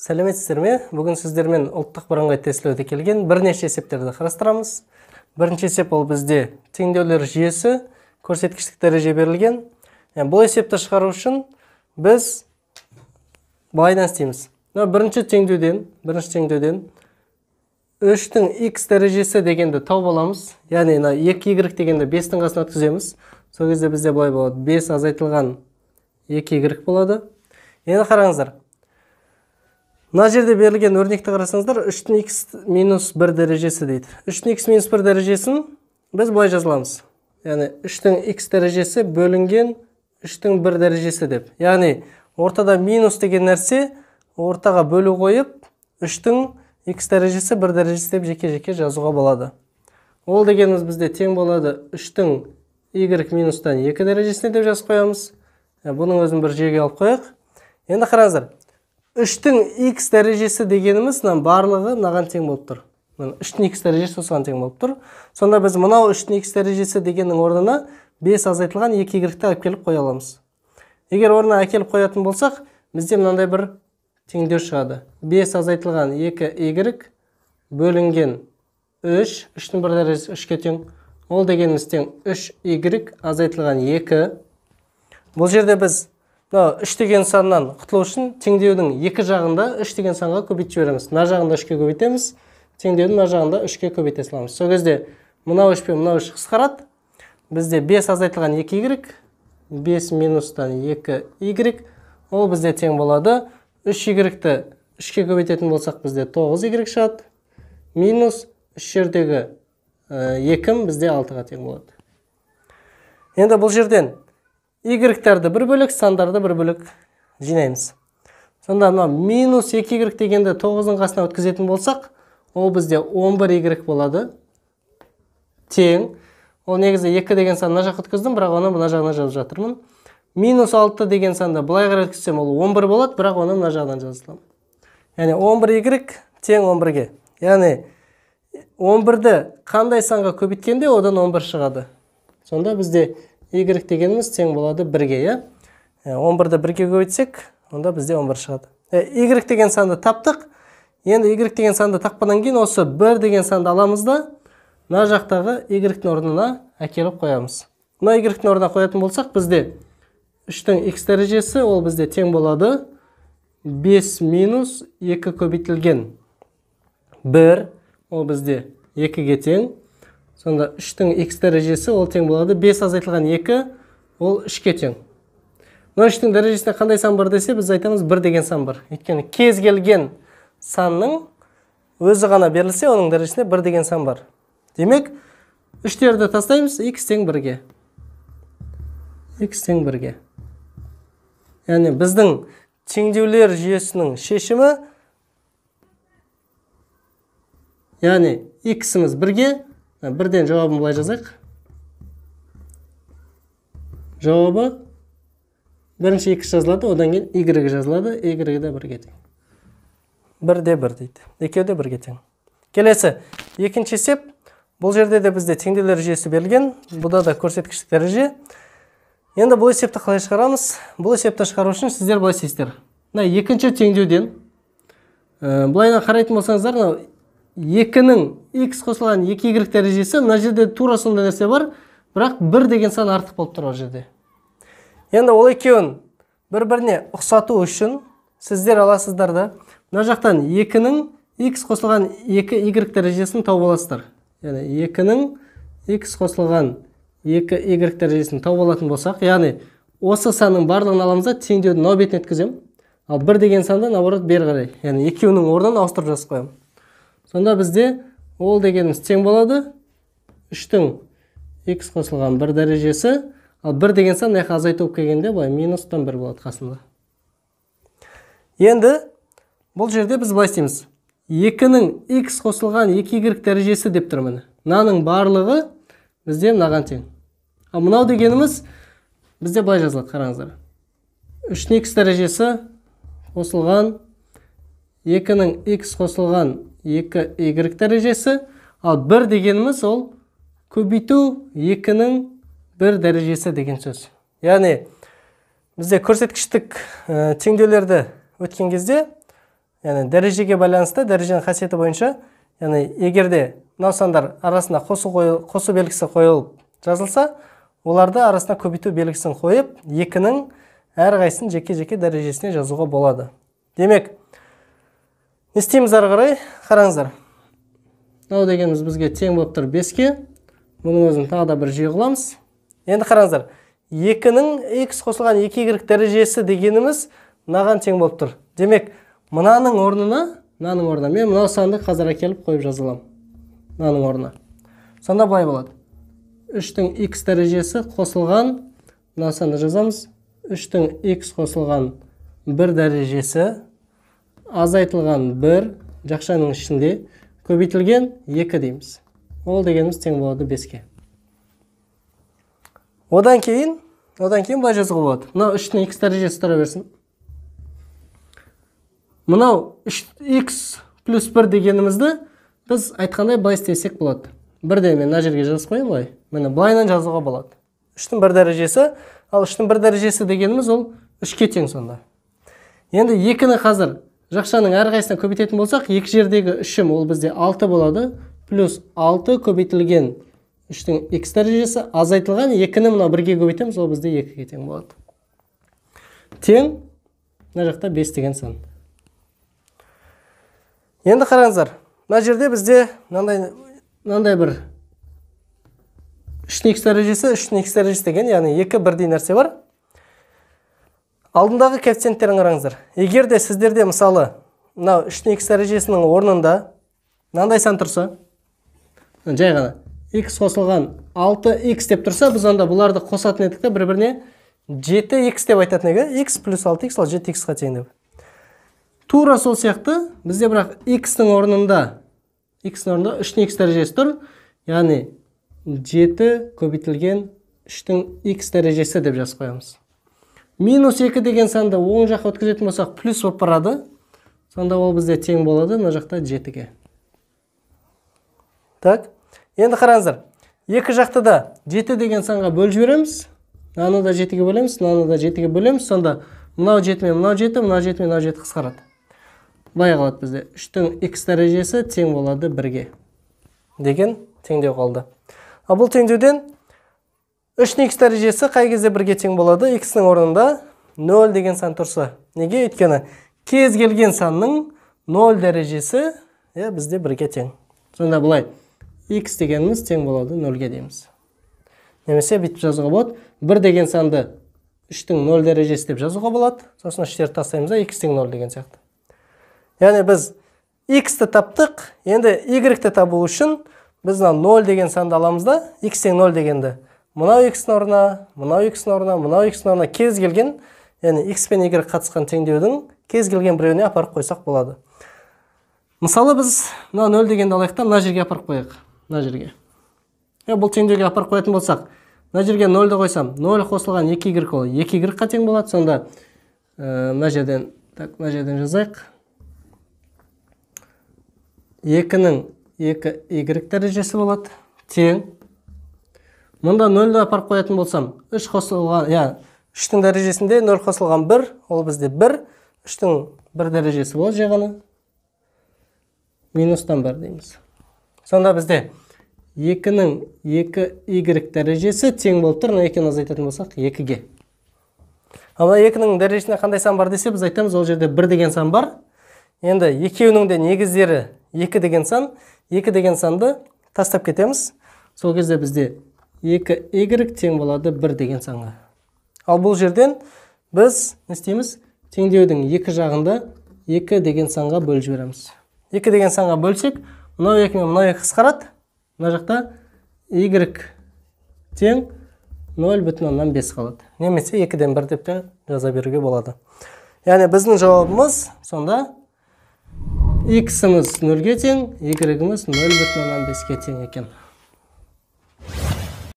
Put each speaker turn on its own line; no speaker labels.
сәлеметсіздер ме бүгін сіздермен ұлттық бірыңғай тестілеуде келген бірнеше есептерді қарастырамыз бірінші есеп ол бізде теңдеулер жүйесі көрсеткіштік дәреже берілген бұл есепті шығару үшін біз былайдан істейміз мына бірінші теңдеуден бірінші теңдеуден үштің x дәрежесі дегенді тауып аламыз яғни мына екі y дегенді бестің қасына өткіземіз сол кезде бізде былай болады бес азайтылған екі y болады енді қараңыздар мына жерде берілген өрнекті қарасаңыздар үштің икс минус бір дәрежесі дейді үштің икс минус бір дәрежесін біз былай жаза аламыз яғни үштің икс дәрежесі бөлінген үштің бір дәрежесі деп яғни ортада минус деген нәрсе ортаға бөлу қойып үштің икс дәрежесі бір дәрежесі деп жеке жеке жазуға болады ол дегеніміз бізде тең болады үштің игрек минустан екі дәрежесіне деп жазып қоямыз ә, бұның өзін бір жүйеге алып қояйық енді қараңыздар үштің x дәрежесі дегеніміз мына барлығы мынаған тең болып тұр міне үштің x дәрежесі осыған тең болып тұр сонда біз мынау үштің x дәрежесі дегеннің орнына 5 азайтылған екі игректі алып келіп қоя аламыз егер орнына әкеліп қоятын болсақ бізде мынандай бір теңдеу шығады 5 азайтылған 2 игрек бөлінген 3 үштің бір дәрежесі үшке тең ол дегеніміз тең үш игрек азайтылған екі бұл жерде біз үш деген саннан құтылу үшін теңдеудің екі жағында үш деген санға көбейтіп жібереміз мына жағында үшке көбейтеміз теңдеудің мына жағында үшке көбейте саламыз сол кезде мынау үш пен мынау үш қысқарады бізде бес азайтылған екі y бес минустан екі y ол бізде тең болады үш игректі үшке көбейтетін болсақ бізде тоғыз игрек шығады минус үш жердегі э, екім бізде алтыға тең болады енді бұл жерден игректерді бір бөлек сандарды бір бөлек жинаймыз сонда мына минус Y игрек дегенді тоғыздың қасына өткізетін болсақ ол бізде 11 Y болады тең ол негізі 2 деген санды мына жаққа өткіздім бірақ оны мына жағына жазып жатырмын минус алты деген санды былай қарай өткізсем ол 11 болады бірақ оны мына жағынан жазыламын яғни 11 Y, тең 11-ге яғни 11-ді қандай санға көбейткенде одан 11 шығады сонда бізде y дегеніміз тең болады бірге иә он бірді бірге көбейтсек онда бізде 11 шығады y деген санды таптық енді y деген санды тапқаннан кейін осы 1 деген санды аламыз да мына жақтағы y орнына әкеліп қоямыз мына y орнына қоятын болсақ бізде 3-тің x дәрежесі ол бізде тең болады 5 минус 2 көбейтілген 1 ол бізде 2-ге тең сонда 3-тің x дәрежесі ол тең болады 5 азайтылған 2 ол 3-ке тең мына 3-тің дәрежесінде қандай сан бар десе біз айтамыз 1 деген сан бар өйткені кез келген санның өзі ғана берілсе оның дәрежесіне 1 деген сан бар демек 3-терді тастаймыз x тең 1-ге x тең 1-ге яғни біздің теңдеулер жүйесінің шешімі яғни x-іміз 1-ге бірден жауабын былай жазайық жауабы бірінші x жазылады одан кейін y жазылады y де бірге тең бір де бір дейді екеуі де бірге тең келесі екінші есеп бұл жерде де бізде теңдеулер жүйесі берілген бұда да көрсеткіштік дәреже енді бұл есепті қалай шығарамыз бұл есепті шығару үшін сіздер былай істейсіздер мына екінші теңдеуден ә, қарайтын болсаңыздар мынау екінің x қосылған екі y дәрежесі мына жерде тура сондай нәрсе бар бірақ бір деген сан артық болып тұр ол жерде енді ол екеуін бір біріне ұқсату үшін сіздер аласыздар да мына жақтан екінің x қосылған екі y дәрежесін тауып аласыздар яғни екінің x қосылған екі y дәрежесін тауып алатын болсақ яғни осы санның барлығын аламыз да теңдеуді мынау бетіне өткіземін ал бір деген санды наоборот бері қарай яғни екеуінің орнын ауыстырып жазып қоямын сонда бізде ол дегеніміз тең болады үштің x қосылған бір дәрежесі ал бір деген сан мына жаққа азайту болып келгенде былай минустан бір болады қасында енді бұл жерде біз былай істейміз екінің x қосылған екі y дәрежесі деп тұр міне мынаның барлығы бізде мынаған тең ал мынау дегеніміз бізде былай жазылады қараңыздар үштің x дәрежесі қосылған екінің x қосылған екі y дәрежесі ал бір дегеніміз ол көбейту екінің бір дәрежесі деген сөз яғни бізде көрсеткіштік ә, теңдеулерді өткен кезде яғни дәрежеге байланысты дәреженің қасиеті бойынша яғни егерде мынау сандар арасына қосу, қойыл, қосу белгісі қойылып жазылса оларды арасына көбейту белгісін қойып екінің әрқайсысын жеке жеке дәрежесіне жазуға болады демек не істейміз ары қарай қараңыздар мынау дегеніміз бізге тең болып тұр беске мұның өзін тағы да бір жиі қыламыз енді қараңыздар екінің x қосылған екі y дәрежесі дегеніміз мынаған тең болып тұр демек мынаның орнына мынаның орнына мен мынау санды қазір әкеліп қойып жаза аламын мынаның орнына сонда былай болады үштің x дәрежесі қосылған мына санды жазамыз үштің x қосылған бір дәрежесі азайтылған бір жақшаның ішінде көбейтілген екі дейміз ол дегеніміз тең болады беске одан кейін одан кейін былай жазуға болады мынау үштің х дәрежесі тұра берсін мынау үш х плюс бір дегенімізді біз айтқандай былай істесек болады бірден мен мына жерге жазып қояйын былай міне былайынан жазуға болады үштің бір дәрежесі ал үштің бір дәрежесі дегеніміз ол үшке тең сонда енді екіні қазір Жақшаның әрқайсысына көбейтетін болсақ екі жердегі үшім ол бізде 6 болады плюс 6 көбейтілген үштің тің x дәрежесі азайтылған екіні мынау бірге көбейтеміз ол бізде екіге тең болады тең мына жақта 5 деген сан енді қараңыздар мына жерде бізде мынандай мынандай бір үштің x дәрежесі үштің x дәрежесі деген яғни екі бірдей нәрсе бар алдындағы коэффициенттерін қараңыздар егер де сіздерде мысалы мынау үштің x дәрежесінің орнында мынандай сан тұрса жай ғана x қосылған 6x деп тұрса біз онда бұларды қосатын едік та бір біріне 7x деп айтатын едік x плюс 6x ол 7x-қа тең деп тура сол сияқты бізде бірақ x-тің орнында x-тің орнында 3-тің x дәрежесі тұр яғни 7 көбейтілген 3-тің x дәрежесі деп жазып қоямыз минус екі деген санды оң жаққа өткізетін болсақ плюс болып барады сонда ол бізде тең болады мына жақта жетіге так енді қараңыздар екі жақты да жеті деген санға бөліп жібереміз мынаны да жетіге бөлеміз мынаны да жетіге бөлеміз сонда мынау жеті мен мынау жеті мынау жеті мен мынау жеті қысқарады былай қалады бізде үштің x дәрежесі тең болады бірге деген теңдеу қалды ал бұл теңдеуден үштің x дәрежесі қай кезде бірге тең болады x-нің орнында 0 деген сан тұрса неге өйткені кез келген санның 0 дәрежесі иә бізде бірге тең сонда былай x дегеніміз тең болады 0-ге дейміз немесе бүйтіп жазуға болады бір деген санды үштің 0 дәрежесі деп жазуға болады сосын үштерді тастаймыз да x тең 0 деген сияқты яғни біз x-ті таптық енді y-ті табу үшін біз 0 деген санды аламыз да x тең 0 дегенді мынау x орнына мынау x орнына мынау x орнына кез келген яғни x пен y қатысқан теңдеудің кез келген біреуіне апарып қойсақ болады мысалы біз мына нөл дегенді алайық та мына жерге апарып қояйық мына жерге е бұл теңдеуге апарып қоятын болсақ мына жерге нөлді қойсам нөл қосылған екі y ол екі y тең болады сонда мына ә, жерден так мына жерден жазайық екінің екі y дәрежесі болады тең мында нөлді апарып қоятын болсам үш қосылған иә үштің дәрежесінде нөл қосылған бір ол бізде бір үштің бір дәрежесі болады жай ғана минустан бір дейміз сонда бізде екінің екі игрек дәрежесі тең болып тұр мына екіні азайтатын болсақ екіге ал мына екінің дәрежесінде қандай сан бар десе біз айтамыз ол жерде бір деген сан бар енді екеуінің де негіздері екі деген сан екі деген санды тастап кетеміз сол кезде бізде 2y тең болады 1 деген санға. Ал бұл жерден біз не істейміз? Теңдеудің екі жағында 2 деген санға бөліп жібереміз. 2 деген санға бөлсек, мынау 2 мен мынау 2 қысқарады. Мына жақта y тең 0,5 қалады. Немесе 2-ден 1 деп те жаза беруге болады. Яғни біздің жауабымыз сонда x-іміз 0-ге тең, y-іміз 0,5-ге тең екен.